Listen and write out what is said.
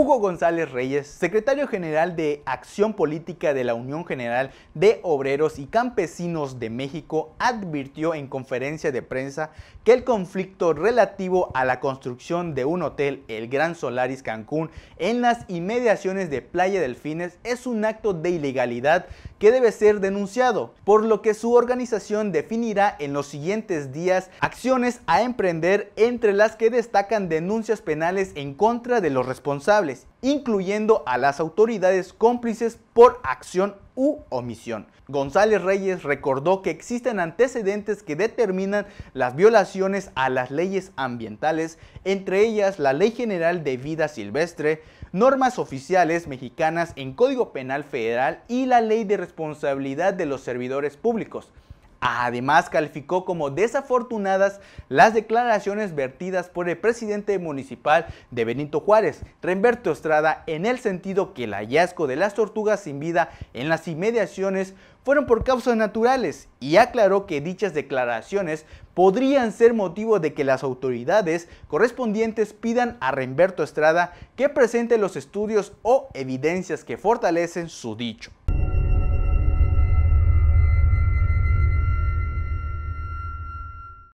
Hugo González Reyes, secretario general de Acción Política de la Unión General de Obreros y Campesinos de México, advirtió en conferencia de prensa que el conflicto relativo a la construcción de un hotel, el Gran Solaris Cancún, en las inmediaciones de Playa Delfines es un acto de ilegalidad que debe ser denunciado, por lo que su organización definirá en los siguientes días acciones a emprender entre las que destacan denuncias penales en contra de los responsables incluyendo a las autoridades cómplices por acción u omisión. González Reyes recordó que existen antecedentes que determinan las violaciones a las leyes ambientales, entre ellas la Ley General de Vida Silvestre, normas oficiales mexicanas en Código Penal Federal y la Ley de Responsabilidad de los Servidores Públicos. Además, calificó como desafortunadas las declaraciones vertidas por el presidente municipal de Benito Juárez, Remberto Estrada, en el sentido que el hallazgo de las tortugas sin vida en las inmediaciones fueron por causas naturales y aclaró que dichas declaraciones podrían ser motivo de que las autoridades correspondientes pidan a Remberto Estrada que presente los estudios o evidencias que fortalecen su dicho.